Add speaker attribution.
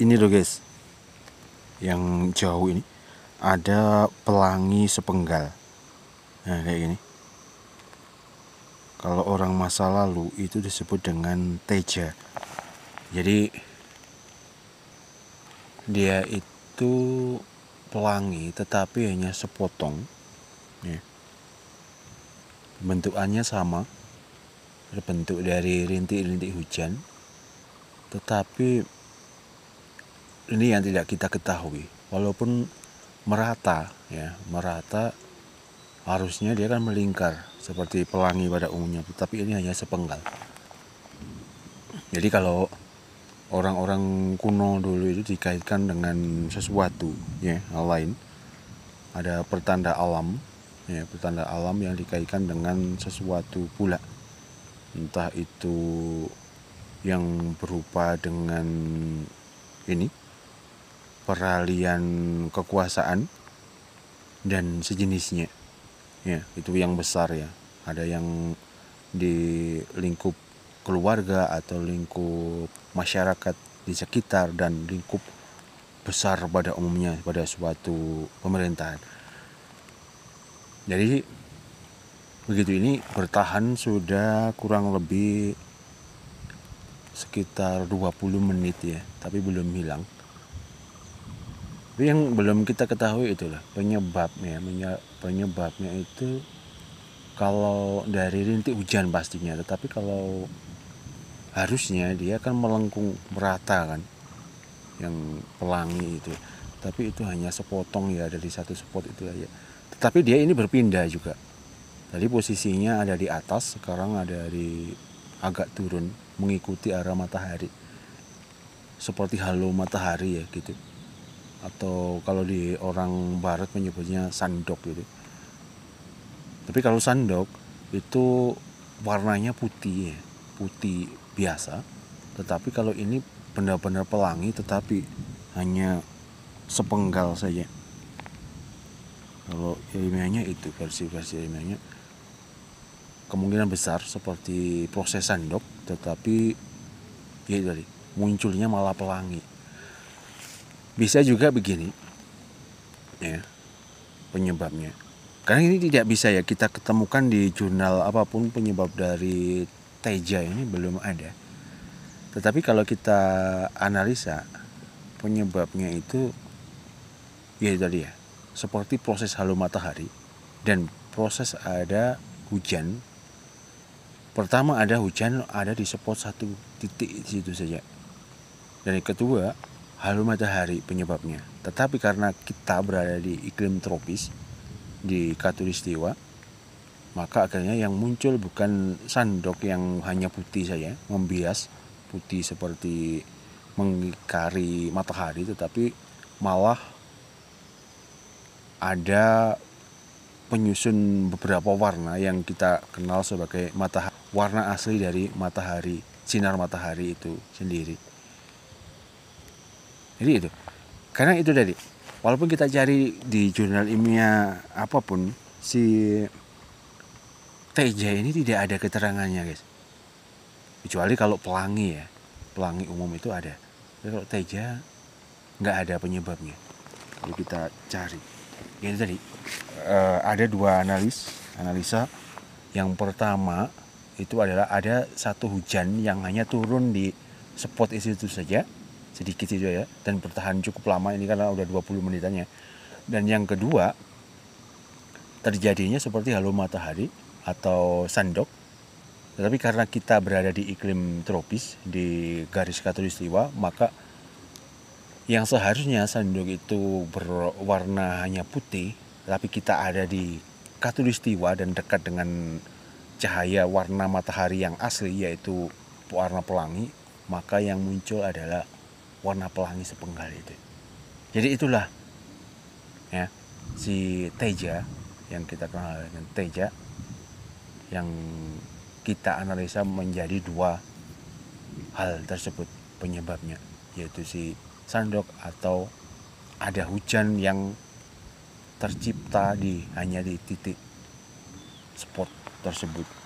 Speaker 1: ini loh guys yang jauh ini ada pelangi sepenggal nah kayak gini kalau orang masa lalu itu disebut dengan teja jadi dia itu pelangi tetapi hanya sepotong ya. bentukannya sama terbentuk dari rintik-rintik hujan tetapi ini yang tidak kita ketahui walaupun merata ya merata harusnya dia kan melingkar seperti pelangi pada umumnya Tapi ini hanya sepenggal jadi kalau orang-orang kuno dulu itu dikaitkan dengan sesuatu ya hal lain ada pertanda alam ya pertanda alam yang dikaitkan dengan sesuatu pula entah itu yang berupa dengan ini peralihan kekuasaan dan sejenisnya ya itu yang besar ya ada yang di lingkup keluarga atau lingkup masyarakat di sekitar dan lingkup besar pada umumnya pada suatu pemerintahan jadi begitu ini bertahan sudah kurang lebih sekitar 20 menit ya tapi belum hilang tapi yang belum kita ketahui itulah penyebabnya. Penyebabnya itu kalau dari rintik hujan pastinya, tetapi kalau harusnya dia akan melengkung merata kan yang pelangi itu. Tapi itu hanya sepotong ya dari satu spot itu aja. Tetapi dia ini berpindah juga. Tadi posisinya ada di atas, sekarang ada di agak turun mengikuti arah matahari. Seperti halo matahari ya gitu atau kalau di orang barat menyebutnya sandok gitu. Tapi kalau sandok itu warnanya putih ya. putih biasa. Tetapi kalau ini benar-benar pelangi tetapi hanya sepenggal saja. Kalau ilmiahnya itu versi-versi ilmiahnya kemungkinan besar seperti proses sandok tetapi ya dari munculnya malah pelangi bisa juga begini, ya penyebabnya. Karena ini tidak bisa ya kita ketemukan di jurnal apapun penyebab dari teja ini belum ada. Tetapi kalau kita analisa penyebabnya itu ya itu dia, ya, seperti proses halu matahari dan proses ada hujan. Pertama ada hujan ada di spot satu titik situ saja. Dan yang kedua halu matahari penyebabnya. Tetapi karena kita berada di iklim tropis, di katulistiwa, maka akhirnya yang muncul bukan sandok yang hanya putih saja, membias putih seperti mengikari matahari, tetapi malah ada penyusun beberapa warna yang kita kenal sebagai matahari warna asli dari matahari sinar matahari itu sendiri jadi itu karena itu tadi walaupun kita cari di jurnal ilmiah apapun si TJ ini tidak ada keterangannya guys kecuali kalau pelangi ya pelangi umum itu ada tapi kalau TJ nggak ada penyebabnya Jadi kita cari Jadi ya, tadi uh, ada dua analis analisa yang pertama itu adalah ada satu hujan yang hanya turun di spot itu saja sedikit itu ya dan bertahan cukup lama ini karena udah 20 menitannya dan yang kedua terjadinya seperti halo matahari atau sandok tetapi karena kita berada di iklim tropis di garis khatulistiwa maka yang seharusnya sandok itu berwarna hanya putih tapi kita ada di khatulistiwa dan dekat dengan cahaya warna matahari yang asli yaitu warna pelangi maka yang muncul adalah warna pelangi sepenggal itu. Jadi itulah ya si Teja yang kita kenal dengan Teja yang kita analisa menjadi dua hal tersebut penyebabnya yaitu si sandok atau ada hujan yang tercipta di hanya di titik spot tersebut